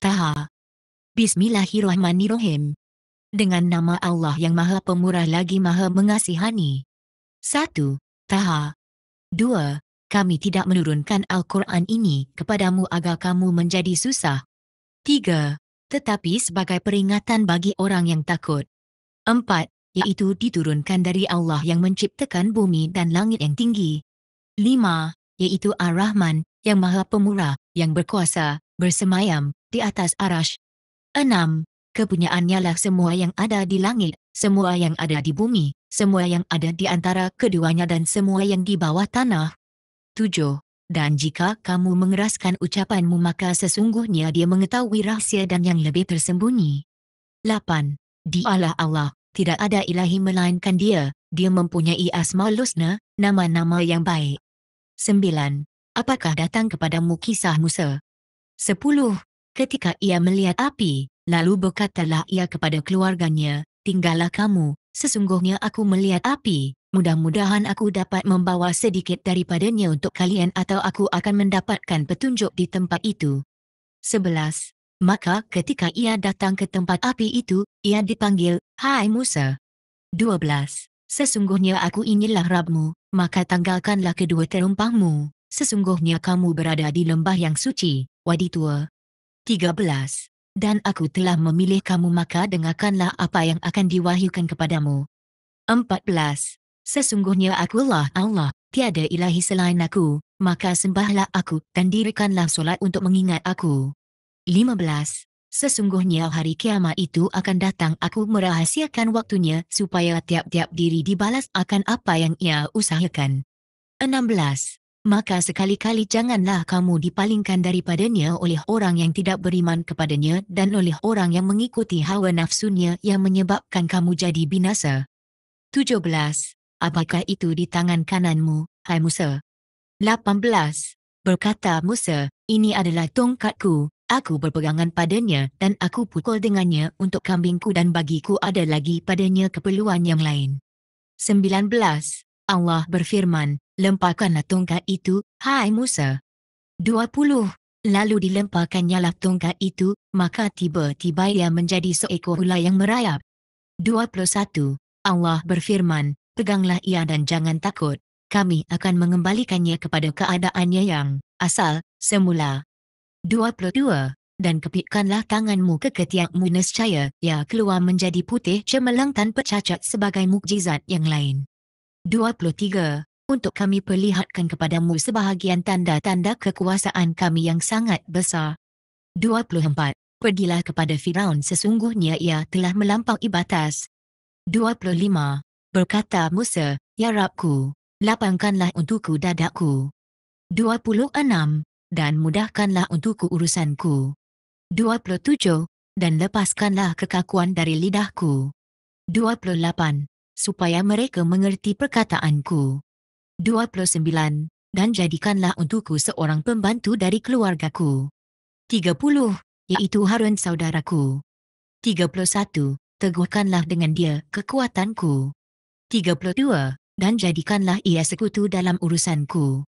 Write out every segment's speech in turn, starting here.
Taha. Bismillahirrahmanirrahim. Dengan nama Allah yang Maha Pemurah lagi Maha Mengasihani. Satu Taha. dua Kami tidak menurunkan Al-Quran ini kepadamu agar kamu menjadi susah. Tiga Tetapi sebagai peringatan bagi orang yang takut. Empat Yaitu diturunkan dari Allah yang menciptakan bumi dan langit yang tinggi. Lima Yaitu Ar-Rahman, yang Maha Pemurah, yang berkuasa, bersemayam di atas arash. 6. kepunyaannya lah semua yang ada di langit, semua yang ada di bumi, semua yang ada di antara keduanya dan semua yang di bawah tanah. 7. Dan jika kamu mengeraskan ucapanmu maka sesungguhnya dia mengetahui rahsia dan yang lebih tersembunyi. 8. Dialah Allah, tidak ada ilahi melainkan dia, dia mempunyai asmaul husna, nama-nama yang baik. 9. Apakah datang kepadamu kisah Musa? 10. Ketika ia melihat api, lalu berkatalah ia kepada keluarganya, Tinggallah kamu, sesungguhnya aku melihat api, mudah-mudahan aku dapat membawa sedikit daripadanya untuk kalian atau aku akan mendapatkan petunjuk di tempat itu. 11. Maka ketika ia datang ke tempat api itu, ia dipanggil, Hai Musa. 12. Sesungguhnya aku inilah Rabmu, maka tanggalkanlah kedua terumpangmu. Sesungguhnya kamu berada di lembah yang suci, wadi tua, 13. Dan aku telah memilih kamu maka dengarkanlah apa yang akan diwahyukan kepadamu. 14. Sesungguhnya akulah Allah, tiada ilahi selain aku, maka sembahlah aku dan dirikanlah solat untuk mengingat aku. 15. Sesungguhnya hari kiamat itu akan datang aku merahasiakan waktunya supaya tiap-tiap diri dibalas akan apa yang ia usahakan. 16 maka sekali-kali janganlah kamu dipalingkan daripadanya oleh orang yang tidak beriman kepadanya dan oleh orang yang mengikuti hawa nafsunya yang menyebabkan kamu jadi binasa. 17. Apakah itu di tangan kananmu, hai Musa? 18. Berkata Musa, ini adalah tongkatku, aku berpegangan padanya dan aku pukul dengannya untuk kambingku dan bagiku ada lagi padanya keperluan yang lain. 19. Allah berfirman, lempakanlah tongkat itu, hai Musa. 20. Lalu dilemparkannya lah tongkat itu, maka tiba-tiba ia menjadi seekor ular yang merayap. 21. Allah berfirman, peganglah ia dan jangan takut. Kami akan mengembalikannya kepada keadaannya yang asal, semula. 22. Dan kepikkanlah tanganmu ke ketiakmu nescaya, ia keluar menjadi putih cemerlang tanpa cacat sebagai mukjizat yang lain. 23. Untuk kami perlihatkan kepadamu sebahagian tanda-tanda kekuasaan kami yang sangat besar. 24. Pergilah kepada Firaun sesungguhnya ia telah melampaui batas. 25. Berkata Musa, Ya Rabku, lapangkanlah untukku dadaku. 26. Dan mudahkanlah untukku urusanku. 27. Dan lepaskanlah kekakuan dari lidahku. 28 supaya mereka mengerti perkataanku. 29. Dan jadikanlah untukku seorang pembantu dari keluargaku. 30. Yaitu Harun saudaraku. 31. Teguhkanlah dengan dia kekuatanku. 32. Dan jadikanlah ia sekutu dalam urusanku.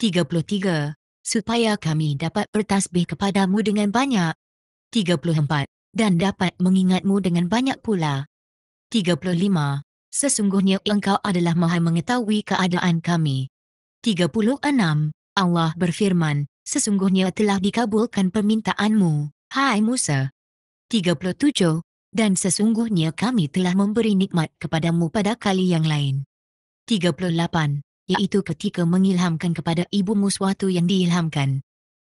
33. Supaya kami dapat bertasbih kepadamu dengan banyak. 34. Dan dapat mengingatmu dengan banyak pula. 35 sesungguhnya engkau adalah maha mengetahui keadaan kami. 36. Allah berfirman, sesungguhnya telah dikabulkan permintaanmu, hai Musa. 37. Dan sesungguhnya kami telah memberi nikmat kepadamu pada kali yang lain. 38. Yaitu ketika mengilhamkan kepada ibumu suatu yang diilhamkan.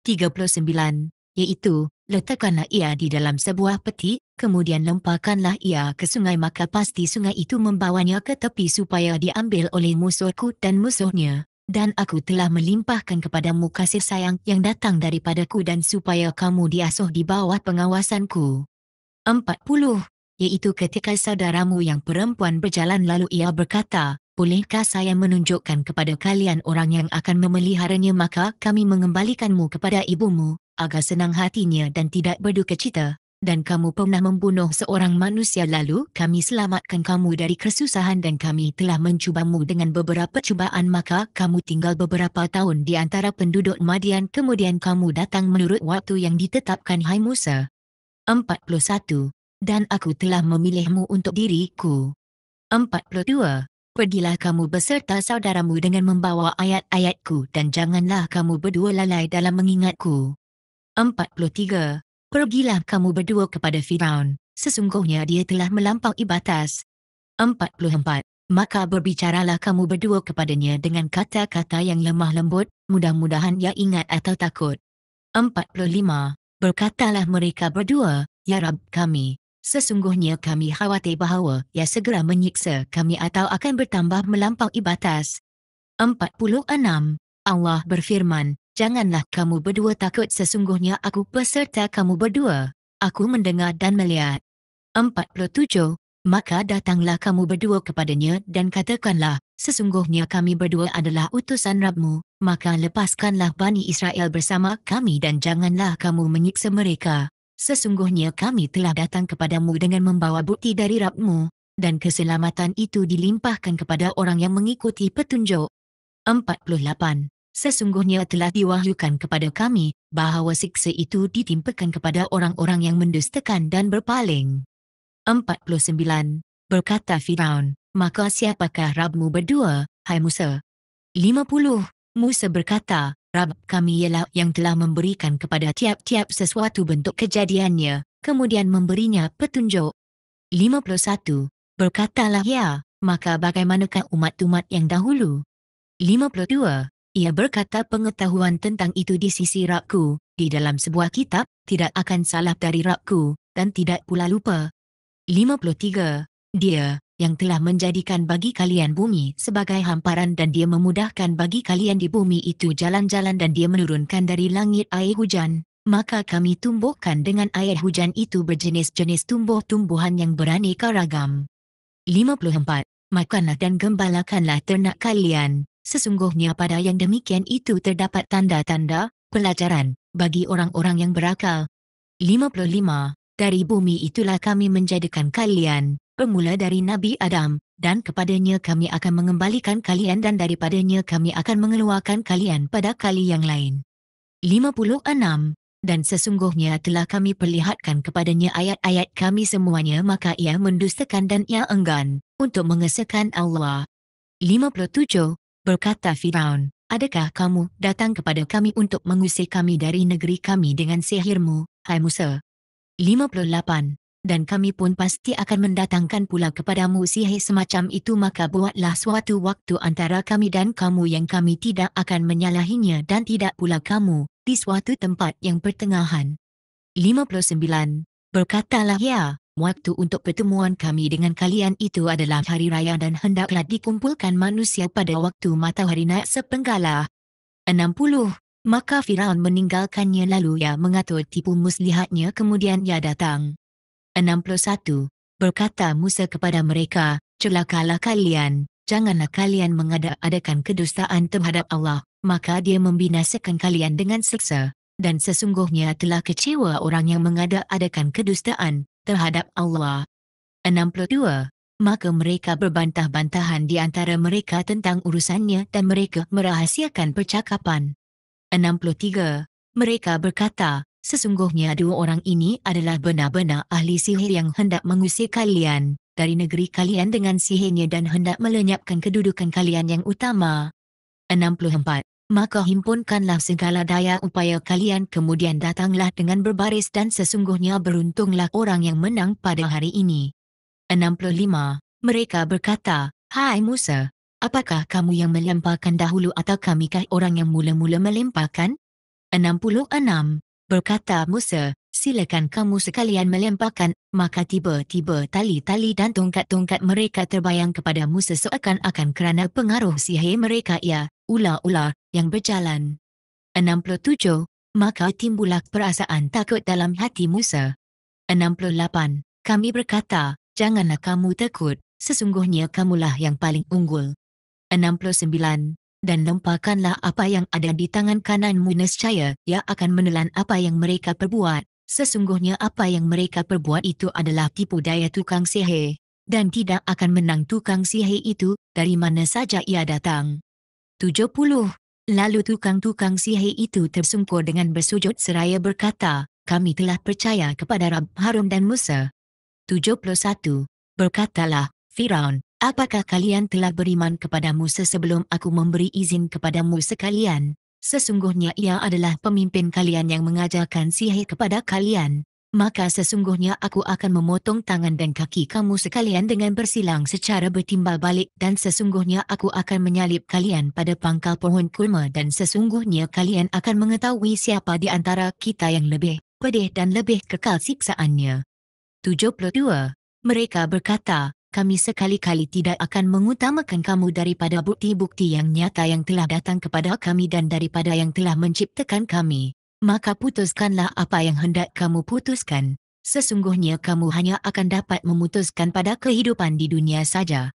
39. Yaitu, letakkanlah ia di dalam sebuah peti kemudian lemparkanlah ia ke sungai maka pasti sungai itu membawanya ke tepi supaya diambil oleh musuhku dan musuhnya. Dan aku telah melimpahkan kepadamu kasih sayang yang datang daripadaku dan supaya kamu diasuh di bawah pengawasanku. 40. Yaitu ketika saudaramu yang perempuan berjalan lalu ia berkata, Bolehkah saya menunjukkan kepada kalian orang yang akan memeliharanya maka kami mengembalikanmu kepada ibumu, agar senang hatinya dan tidak berduka cita dan kamu pernah membunuh seorang manusia lalu kami selamatkan kamu dari kesusahan dan kami telah mencubamu dengan beberapa cubaan maka kamu tinggal beberapa tahun di antara penduduk Madian kemudian kamu datang menurut waktu yang ditetapkan Hai Musa. 41. Dan aku telah memilihmu untuk diriku. 42. Pergilah kamu beserta saudaramu dengan membawa ayat-ayatku dan janganlah kamu berdua lalai dalam mengingatku. 43. Pergilah kamu berdua kepada Firaun, sesungguhnya dia telah melampaui batas. 44. Maka berbicaralah kamu berdua kepadanya dengan kata-kata yang lemah lembut, mudah-mudahan ia ingat atau takut. 45. Berkatalah mereka berdua, Ya Rab kami, sesungguhnya kami khawatir bahawa ia segera menyiksa kami atau akan bertambah melampaui batas. 46. Allah berfirman, janganlah kamu berdua takut sesungguhnya aku beserta kamu berdua. Aku mendengar dan melihat. 47. Maka datanglah kamu berdua kepadanya dan katakanlah, sesungguhnya kami berdua adalah utusan Rabbimu. Maka lepaskanlah Bani Israel bersama kami dan janganlah kamu menyiksa mereka. Sesungguhnya kami telah datang kepadamu dengan membawa bukti dari Rabbimu dan keselamatan itu dilimpahkan kepada orang yang mengikuti petunjuk. 48. Sesungguhnya telah diwahyukan kepada kami bahawa siksa itu ditimpakan kepada orang-orang yang mendustakan dan berpaling. 49. Berkata Firaun, maka siapakah Rabmu berdua, Hai Musa? 50. Musa berkata, Rab kami ialah yang telah memberikan kepada tiap-tiap sesuatu bentuk kejadiannya, kemudian memberinya petunjuk. 51. Berkatalah ya, maka bagaimanakah umat-umat yang dahulu? 52. Ia berkata pengetahuan tentang itu di sisi rakku, di dalam sebuah kitab, tidak akan salah dari rakku, dan tidak pula lupa. 53. Dia, yang telah menjadikan bagi kalian bumi sebagai hamparan dan dia memudahkan bagi kalian di bumi itu jalan-jalan dan dia menurunkan dari langit air hujan, maka kami tumbuhkan dengan air hujan itu berjenis-jenis tumbuh-tumbuhan yang beraneka ragam. 54. Makanlah dan gembalakanlah ternak kalian, sesungguhnya pada yang demikian itu terdapat tanda-tanda pelajaran bagi orang-orang yang berakal. 55. Dari bumi itulah kami menjadikan kalian, bermula dari Nabi Adam, dan kepadanya kami akan mengembalikan kalian dan daripadanya kami akan mengeluarkan kalian pada kali yang lain. 56. Dan sesungguhnya telah kami perlihatkan kepadanya ayat-ayat kami semuanya maka ia mendustakan dan ia enggan untuk mengesahkan Allah. 57 berkata Firaun, Adakah kamu datang kepada kami untuk mengusir kami dari negeri kami dengan sihirmu, Hai Musa? 58. Dan kami pun pasti akan mendatangkan pula kepadamu sihir semacam itu maka buatlah suatu waktu antara kami dan kamu yang kami tidak akan menyalahinya dan tidak pula kamu di suatu tempat yang pertengahan. 59. Berkatalah ya, Waktu untuk pertemuan kami dengan kalian itu adalah hari raya dan hendaklah dikumpulkan manusia pada waktu matahari naik sepenggalah. 60. Maka Firaun meninggalkannya lalu ia mengatur tipu muslihatnya kemudian ia datang. 61. Berkata Musa kepada mereka, celakalah kalian, janganlah kalian mengada-adakan kedustaan terhadap Allah, maka dia membinasakan kalian dengan seksa. Dan sesungguhnya telah kecewa orang yang mengada-adakan kedustaan terhadap Allah. 62. Maka mereka berbantah-bantahan di antara mereka tentang urusannya dan mereka merahasiakan percakapan. 63. Mereka berkata, sesungguhnya dua orang ini adalah benar-benar ahli sihir yang hendak mengusir kalian dari negeri kalian dengan sihirnya dan hendak melenyapkan kedudukan kalian yang utama. 64 maka himpunkanlah segala daya upaya kalian kemudian datanglah dengan berbaris dan sesungguhnya beruntunglah orang yang menang pada hari ini. 65. Mereka berkata, Hai Musa, apakah kamu yang melemparkan dahulu atau kamikah orang yang mula-mula melemparkan? 66. Berkata Musa, silakan kamu sekalian melemparkan, maka tiba-tiba tali-tali dan tongkat-tongkat mereka terbayang kepada Musa seakan-akan kerana pengaruh sihir mereka ia, ular-ular, yang berjalan. 67. Maka timbulak perasaan takut dalam hati Musa. 68. Kami berkata, janganlah kamu takut, sesungguhnya kamulah yang paling unggul. 69. Dan lempakanlah apa yang ada di tangan kananmu nescaya, ia akan menelan apa yang mereka perbuat. Sesungguhnya apa yang mereka perbuat itu adalah tipu daya tukang sihir. Dan tidak akan menang tukang sihir itu, dari mana saja ia datang. 70. Lalu tukang-tukang sihir itu tersungkur dengan bersujud seraya berkata, kami telah percaya kepada Rab Harun dan Musa. 71. Berkatalah, Firaun, apakah kalian telah beriman kepada Musa sebelum aku memberi izin kepadamu sekalian? Sesungguhnya ia adalah pemimpin kalian yang mengajarkan sihir kepada kalian maka sesungguhnya aku akan memotong tangan dan kaki kamu sekalian dengan bersilang secara bertimbal balik dan sesungguhnya aku akan menyalip kalian pada pangkal pohon kulma dan sesungguhnya kalian akan mengetahui siapa di antara kita yang lebih pedih dan lebih kekal siksaannya. 72. Mereka berkata, kami sekali-kali tidak akan mengutamakan kamu daripada bukti-bukti yang nyata yang telah datang kepada kami dan daripada yang telah menciptakan kami maka putuskanlah apa yang hendak kamu putuskan. Sesungguhnya kamu hanya akan dapat memutuskan pada kehidupan di dunia saja.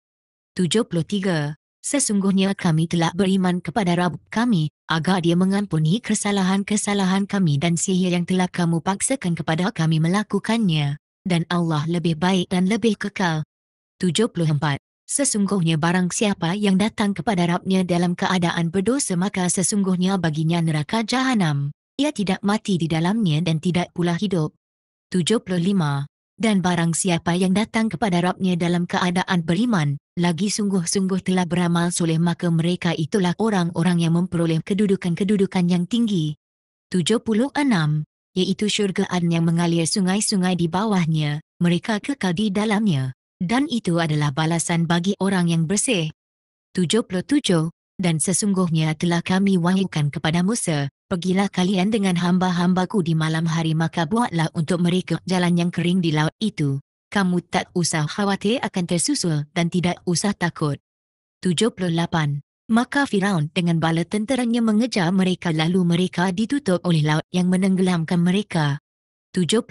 73. Sesungguhnya kami telah beriman kepada Rabb kami, agar dia mengampuni kesalahan-kesalahan kami dan sihir yang telah kamu paksakan kepada kami melakukannya. Dan Allah lebih baik dan lebih kekal. 74. Sesungguhnya barang siapa yang datang kepada Rabbnya dalam keadaan berdosa maka sesungguhnya baginya neraka jahanam ia tidak mati di dalamnya dan tidak pula hidup. 75. Dan barang siapa yang datang kepada Rabnya dalam keadaan beriman, lagi sungguh-sungguh telah beramal soleh maka mereka itulah orang-orang yang memperoleh kedudukan-kedudukan yang tinggi. 76. Yaitu syurgaan yang mengalir sungai-sungai di bawahnya, mereka kekal di dalamnya. Dan itu adalah balasan bagi orang yang bersih. 77. Dan sesungguhnya telah kami wahyukan kepada Musa, Pergilah kalian dengan hamba-hambaku di malam hari maka buatlah untuk mereka jalan yang kering di laut itu. Kamu tak usah khawatir akan tersusul dan tidak usah takut. 78. Maka Firaun dengan bala tenteranya mengejar mereka lalu mereka ditutup oleh laut yang menenggelamkan mereka. 79.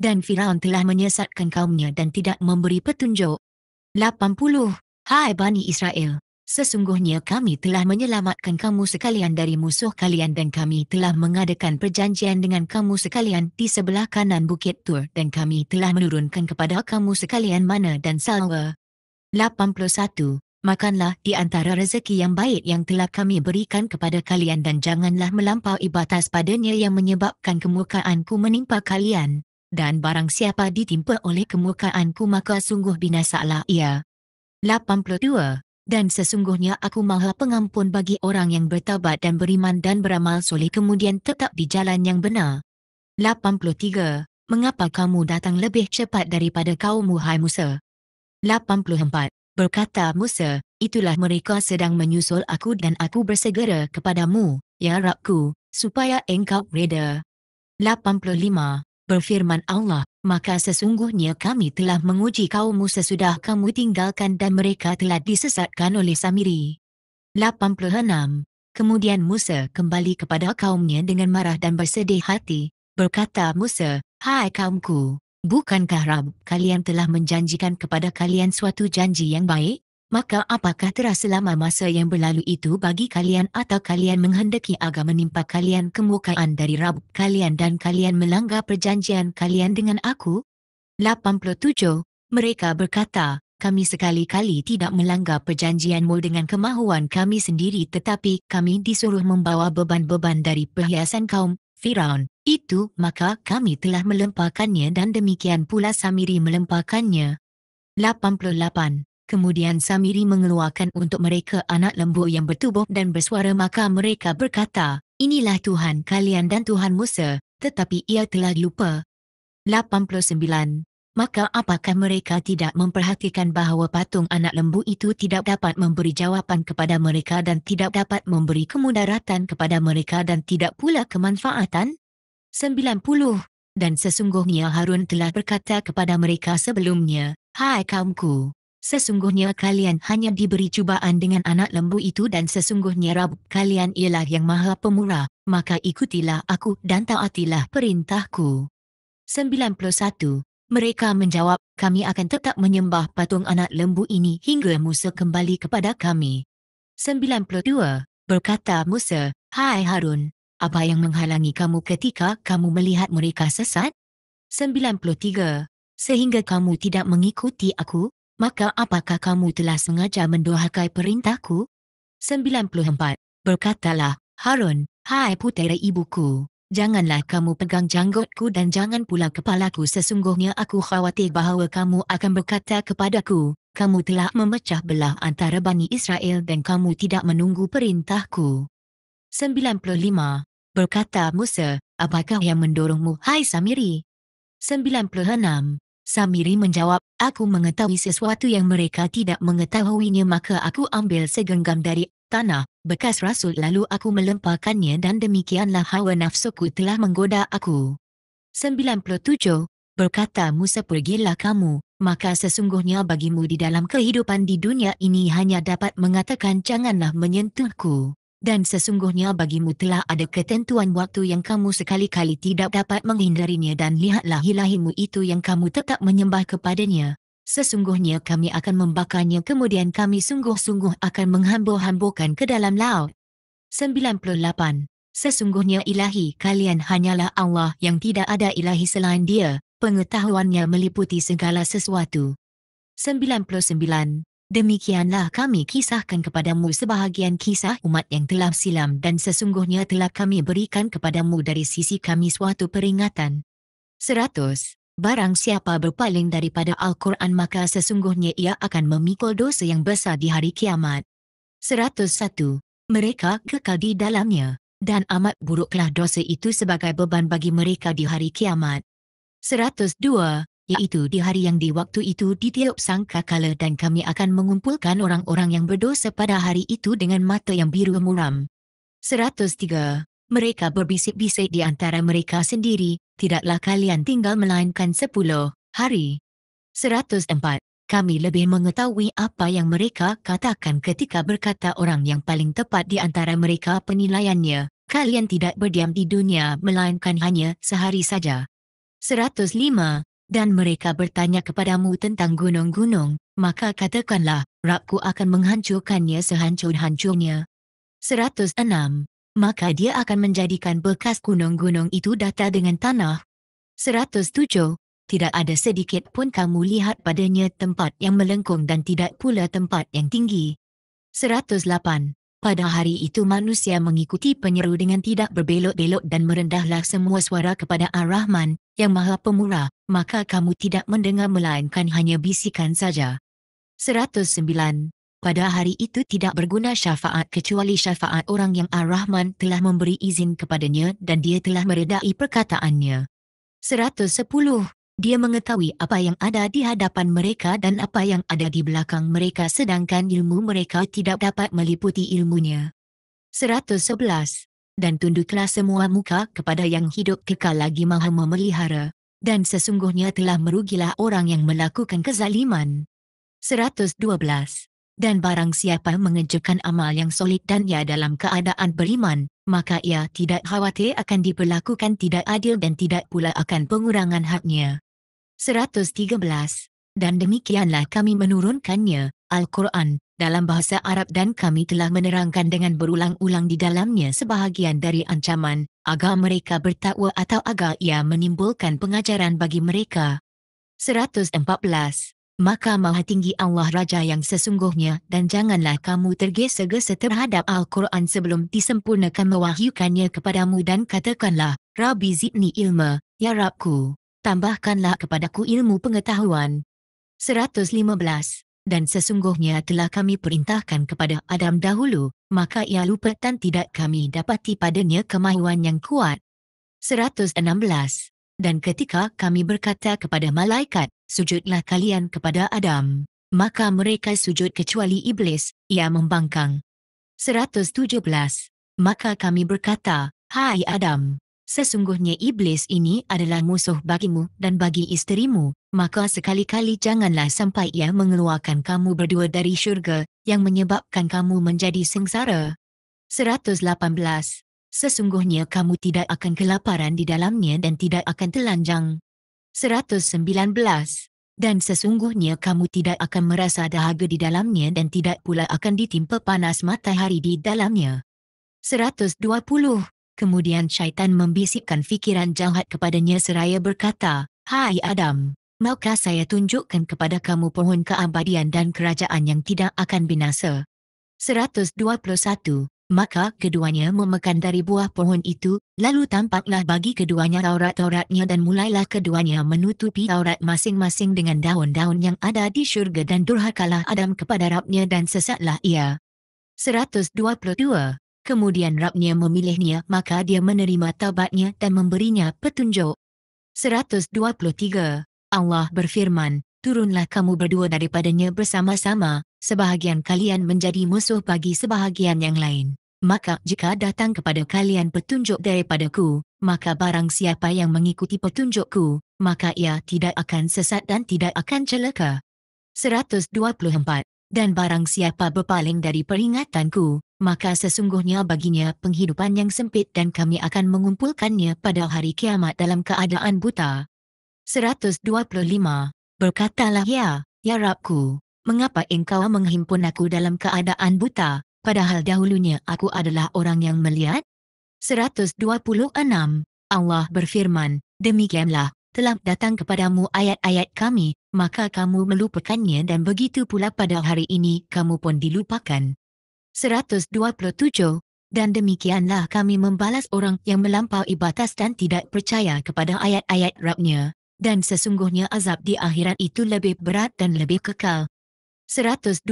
Dan Firaun telah menyesatkan kaumnya dan tidak memberi petunjuk. 80. Hai Bani Israel, Sesungguhnya kami telah menyelamatkan kamu sekalian dari musuh kalian dan kami telah mengadakan perjanjian dengan kamu sekalian di sebelah kanan Bukit Tur dan kami telah menurunkan kepada kamu sekalian mana dan salwa. 81. Makanlah di antara rezeki yang baik yang telah kami berikan kepada kalian dan janganlah melampaui batas padanya yang menyebabkan kemukaanku menimpa kalian. Dan barang siapa ditimpa oleh kemukaanku maka sungguh binasalah ia. 82. Dan sesungguhnya aku maha pengampun bagi orang yang bertabat dan beriman dan beramal soleh kemudian tetap di jalan yang benar. 83. Mengapa kamu datang lebih cepat daripada kaum Muhai Musa? 84. Berkata Musa, itulah mereka sedang menyusul aku dan aku bersegera kepadamu, ya Rabku, supaya engkau reda. 85. Berfirman Allah, maka sesungguhnya kami telah menguji kaummu sesudah kamu tinggalkan dan mereka telah disesatkan oleh Samiri. 86. Kemudian Musa kembali kepada kaumnya dengan marah dan bersedih hati, berkata Musa, Hai kaumku, bukankah Rab kalian telah menjanjikan kepada kalian suatu janji yang baik? Maka apakah terasa selama masa yang berlalu itu bagi kalian atau kalian menghendaki agar menimpa kalian kemukaan dari Rab kalian dan kalian melanggar perjanjian kalian dengan aku? 87. Mereka berkata, kami sekali-kali tidak melanggar perjanjianmu dengan kemahuan kami sendiri tetapi kami disuruh membawa beban-beban dari perhiasan kaum, Firaun. Itu maka kami telah melempakannya dan demikian pula Samiri melempakannya. 88. Kemudian Samiri mengeluarkan untuk mereka anak lembu yang bertubuh dan bersuara maka mereka berkata, Inilah Tuhan kalian dan Tuhan Musa, tetapi ia telah lupa. 89. Maka apakah mereka tidak memperhatikan bahawa patung anak lembu itu tidak dapat memberi jawapan kepada mereka dan tidak dapat memberi kemudaratan kepada mereka dan tidak pula kemanfaatan? 90. Dan sesungguhnya Harun telah berkata kepada mereka sebelumnya, Hai kaumku, Sesungguhnya kalian hanya diberi cubaan dengan anak lembu itu dan sesungguhnya Rabb kalian ialah yang maha pemurah, maka ikutilah aku dan taatilah perintahku. 91. Mereka menjawab, kami akan tetap menyembah patung anak lembu ini hingga Musa kembali kepada kami. 92. Berkata Musa, Hai Harun, apa yang menghalangi kamu ketika kamu melihat mereka sesat? 93. Sehingga kamu tidak mengikuti aku maka apakah kamu telah sengaja mendohakai perintahku? 94. Berkatalah, Harun, hai putera ibuku, janganlah kamu pegang janggutku dan jangan pula kepalaku sesungguhnya aku khawatir bahawa kamu akan berkata kepadaku, kamu telah memecah belah antara Bani Israel dan kamu tidak menunggu perintahku. 95. Berkata Musa, apakah yang mendorongmu hai Samiri? 96. Samiri menjawab, aku mengetahui sesuatu yang mereka tidak mengetahuinya maka aku ambil segenggam dari tanah bekas rasul lalu aku melemparkannya dan demikianlah hawa nafsuku telah menggoda aku. 97. Berkata Musa pergilah kamu, maka sesungguhnya bagimu di dalam kehidupan di dunia ini hanya dapat mengatakan janganlah menyentuhku dan sesungguhnya bagimu telah ada ketentuan waktu yang kamu sekali-kali tidak dapat menghindarinya dan lihatlah ilahimu itu yang kamu tetap menyembah kepadanya. Sesungguhnya kami akan membakarnya kemudian kami sungguh-sungguh akan menghambur-hamburkan ke dalam laut. 98. Sesungguhnya ilahi kalian hanyalah Allah yang tidak ada ilahi selain dia, pengetahuannya meliputi segala sesuatu. 99. Demikianlah kami kisahkan kepadamu sebahagian kisah umat yang telah silam dan sesungguhnya telah kami berikan kepadamu dari sisi kami suatu peringatan. 100. Barang siapa berpaling daripada Al-Quran maka sesungguhnya ia akan memikul dosa yang besar di hari kiamat. 101. Mereka kekal di dalamnya dan amat buruklah dosa itu sebagai beban bagi mereka di hari kiamat. 102. Yaitu di hari yang di waktu itu ditiup sang kakala dan kami akan mengumpulkan orang-orang yang berdosa pada hari itu dengan mata yang biru muram. 103. Mereka berbisik-bisik di antara mereka sendiri, tidaklah kalian tinggal melainkan 10 hari. 104. Kami lebih mengetahui apa yang mereka katakan ketika berkata orang yang paling tepat di antara mereka penilaiannya. Kalian tidak berdiam di dunia melainkan hanya sehari saja. 105 dan mereka bertanya kepadamu tentang gunung-gunung, maka katakanlah, Rabku akan menghancurkannya sehancur-hancurnya. 106. Maka dia akan menjadikan bekas gunung-gunung itu datar dengan tanah. 107. Tidak ada sedikit pun kamu lihat padanya tempat yang melengkung dan tidak pula tempat yang tinggi. Pada hari itu manusia mengikuti penyeru dengan tidak berbelok-belok dan merendahlah semua suara kepada Ar-Rahman, yang maha pemurah, maka kamu tidak mendengar melainkan hanya bisikan saja. 109. Pada hari itu tidak berguna syafaat kecuali syafaat orang yang Ar-Rahman telah memberi izin kepadanya dan dia telah meredai perkataannya. 110. Dia mengetahui apa yang ada di hadapan mereka dan apa yang ada di belakang mereka sedangkan ilmu mereka tidak dapat meliputi ilmunya. 111. Dan tunduklah semua muka kepada yang hidup kekal lagi maha memelihara. Dan sesungguhnya telah merugilah orang yang melakukan kezaliman. 112. Dan barang siapa mengejarkan amal yang solid dan ia dalam keadaan beriman, maka ia tidak khawatir akan diperlakukan tidak adil dan tidak pula akan pengurangan haknya. 113. Dan demikianlah kami menurunkannya, Al-Quran, dalam bahasa Arab dan kami telah menerangkan dengan berulang-ulang di dalamnya sebahagian dari ancaman, agar mereka bertakwa atau agar ia menimbulkan pengajaran bagi mereka. 114. Maka maha tinggi Allah Raja yang sesungguhnya dan janganlah kamu tergesa-gesa terhadap Al-Quran sebelum disempurnakan mewahyukannya kepadamu dan katakanlah, Rabbi Zidni Ilma, Ya Rabku tambahkanlah kepadaku ilmu pengetahuan. 115. Dan sesungguhnya telah kami perintahkan kepada Adam dahulu, maka ia lupa dan tidak kami dapati padanya kemahuan yang kuat. 116. Dan ketika kami berkata kepada malaikat, sujudlah kalian kepada Adam. Maka mereka sujud kecuali iblis, ia membangkang. 117. Maka kami berkata, Hai Adam, sesungguhnya iblis ini adalah musuh bagimu dan bagi isterimu, maka sekali-kali janganlah sampai ia mengeluarkan kamu berdua dari syurga yang menyebabkan kamu menjadi sengsara. 118. Sesungguhnya kamu tidak akan kelaparan di dalamnya dan tidak akan telanjang. 119. Dan sesungguhnya kamu tidak akan merasa dahaga di dalamnya dan tidak pula akan ditimpa panas matahari di dalamnya. 120 Kemudian syaitan membisikkan fikiran jahat kepadanya seraya berkata, Hai Adam, maukah saya tunjukkan kepada kamu pohon keabadian dan kerajaan yang tidak akan binasa? 121. Maka keduanya memakan dari buah pohon itu, lalu tampaklah bagi keduanya aurat-auratnya dan mulailah keduanya menutupi aurat masing-masing dengan daun-daun yang ada di syurga dan durhakalah Adam kepada Rabnya dan sesatlah ia. 122. Kemudian Rabnya memilihnya, maka dia menerima taubatnya dan memberinya petunjuk. 123. Allah berfirman, Turunlah kamu berdua daripadanya bersama-sama, sebahagian kalian menjadi musuh bagi sebahagian yang lain. Maka jika datang kepada kalian petunjuk daripadaku, maka barang siapa yang mengikuti petunjukku, maka ia tidak akan sesat dan tidak akan celaka. 124. Dan barang siapa berpaling dari peringatanku, maka sesungguhnya baginya penghidupan yang sempit dan kami akan mengumpulkannya pada hari kiamat dalam keadaan buta. 125. Berkatalah ya, ya Rabku, mengapa engkau menghimpun aku dalam keadaan buta, padahal dahulunya aku adalah orang yang melihat? 126. Allah berfirman, demikianlah, telah datang kepadamu ayat-ayat kami, maka kamu melupakannya dan begitu pula pada hari ini kamu pun dilupakan. 127, dan demikianlah kami membalas orang yang melampaui batas dan tidak percaya kepada ayat-ayat Rabnya, dan sesungguhnya azab di akhirat itu lebih berat dan lebih kekal. 128.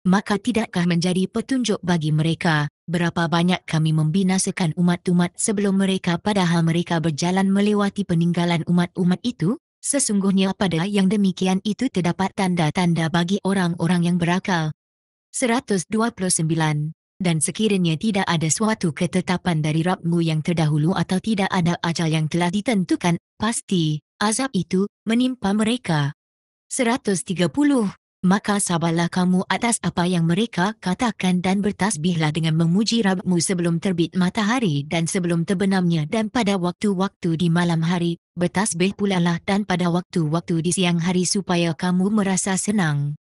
Maka tidakkah menjadi petunjuk bagi mereka, berapa banyak kami membinasakan umat-umat sebelum mereka padahal mereka berjalan melewati peninggalan umat-umat itu? Sesungguhnya pada yang demikian itu terdapat tanda-tanda bagi orang-orang yang berakal. 129. Dan sekiranya tidak ada suatu ketetapan dari Rabbimu yang terdahulu atau tidak ada ajal yang telah ditentukan, pasti, azab itu, menimpa mereka. 130. Maka sabarlah kamu atas apa yang mereka katakan dan bertasbihlah dengan memuji Rabbimu sebelum terbit matahari dan sebelum terbenamnya dan pada waktu-waktu di malam hari, bertasbih pula lah dan pada waktu-waktu di siang hari supaya kamu merasa senang.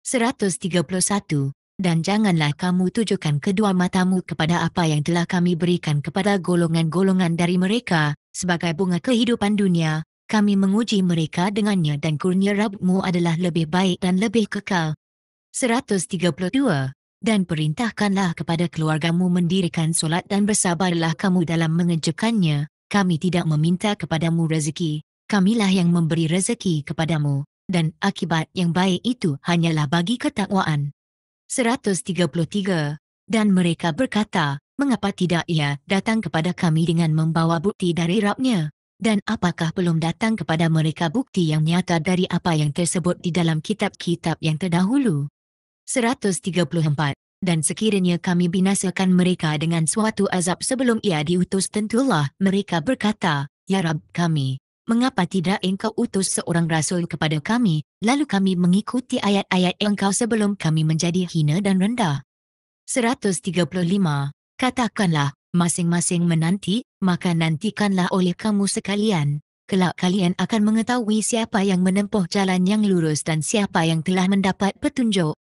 131. Dan janganlah kamu tujukan kedua matamu kepada apa yang telah kami berikan kepada golongan-golongan dari mereka, sebagai bunga kehidupan dunia, kami menguji mereka dengannya dan kurnia Rabbimu adalah lebih baik dan lebih kekal. 132. Dan perintahkanlah kepada keluargamu mendirikan solat dan bersabarlah kamu dalam mengejekannya. Kami tidak meminta kepadamu rezeki, kamilah yang memberi rezeki kepadamu dan akibat yang baik itu hanyalah bagi ketakwaan. 133. Dan mereka berkata, mengapa tidak ia datang kepada kami dengan membawa bukti dari Rabnya? Dan apakah belum datang kepada mereka bukti yang nyata dari apa yang tersebut di dalam kitab-kitab yang terdahulu? 134. Dan sekiranya kami binasakan mereka dengan suatu azab sebelum ia diutus tentulah mereka berkata, Ya Rab kami, mengapa tidak engkau utus seorang rasul kepada kami, lalu kami mengikuti ayat-ayat engkau sebelum kami menjadi hina dan rendah. 135. Katakanlah, masing-masing menanti, maka nantikanlah oleh kamu sekalian. Kelak kalian akan mengetahui siapa yang menempuh jalan yang lurus dan siapa yang telah mendapat petunjuk.